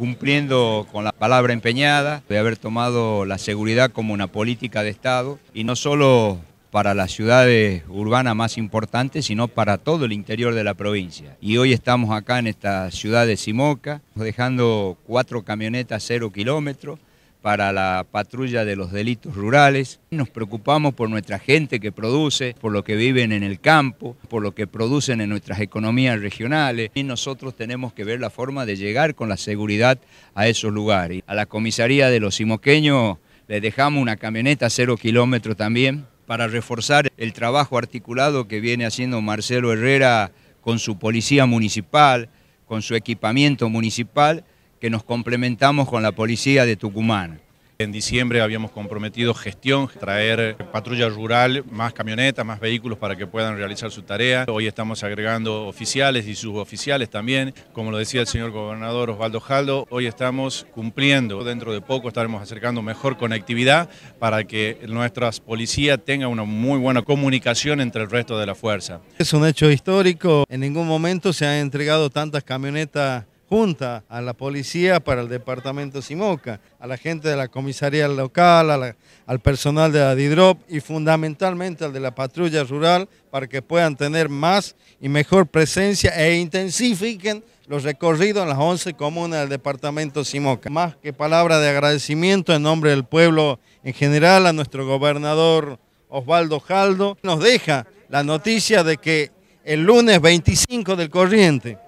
cumpliendo con la palabra empeñada, de haber tomado la seguridad como una política de Estado y no solo para las ciudades urbanas más importantes, sino para todo el interior de la provincia. Y hoy estamos acá en esta ciudad de Simoca, dejando cuatro camionetas cero kilómetros, para la patrulla de los delitos rurales. Nos preocupamos por nuestra gente que produce, por lo que viven en el campo, por lo que producen en nuestras economías regionales y nosotros tenemos que ver la forma de llegar con la seguridad a esos lugares. A la comisaría de los simoqueños les dejamos una camioneta a cero kilómetros también para reforzar el trabajo articulado que viene haciendo Marcelo Herrera con su policía municipal, con su equipamiento municipal que nos complementamos con la policía de Tucumán. En diciembre habíamos comprometido gestión, traer patrulla rural, más camionetas, más vehículos para que puedan realizar su tarea. Hoy estamos agregando oficiales y suboficiales también. Como lo decía el señor gobernador Osvaldo Jaldo, hoy estamos cumpliendo. Dentro de poco estaremos acercando mejor conectividad para que nuestras policías tengan una muy buena comunicación entre el resto de la fuerza. Es un hecho histórico. En ningún momento se han entregado tantas camionetas junta a la policía para el departamento Simoca, a la gente de la comisaría local, al personal de la y fundamentalmente al de la patrulla rural para que puedan tener más y mejor presencia e intensifiquen los recorridos en las 11 comunas del departamento Simoca. Más que palabra de agradecimiento en nombre del pueblo en general a nuestro gobernador Osvaldo Jaldo, nos deja la noticia de que el lunes 25 del corriente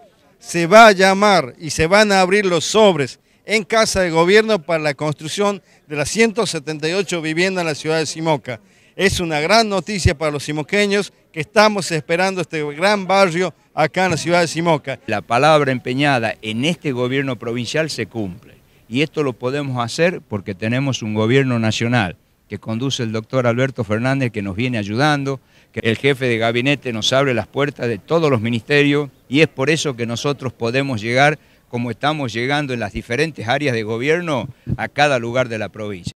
se va a llamar y se van a abrir los sobres en Casa de Gobierno para la construcción de las 178 viviendas en la ciudad de Simoca. Es una gran noticia para los simoqueños que estamos esperando este gran barrio acá en la ciudad de Simoca. La palabra empeñada en este gobierno provincial se cumple y esto lo podemos hacer porque tenemos un gobierno nacional que conduce el doctor Alberto Fernández que nos viene ayudando, que el jefe de gabinete nos abre las puertas de todos los ministerios, y es por eso que nosotros podemos llegar como estamos llegando en las diferentes áreas de gobierno a cada lugar de la provincia.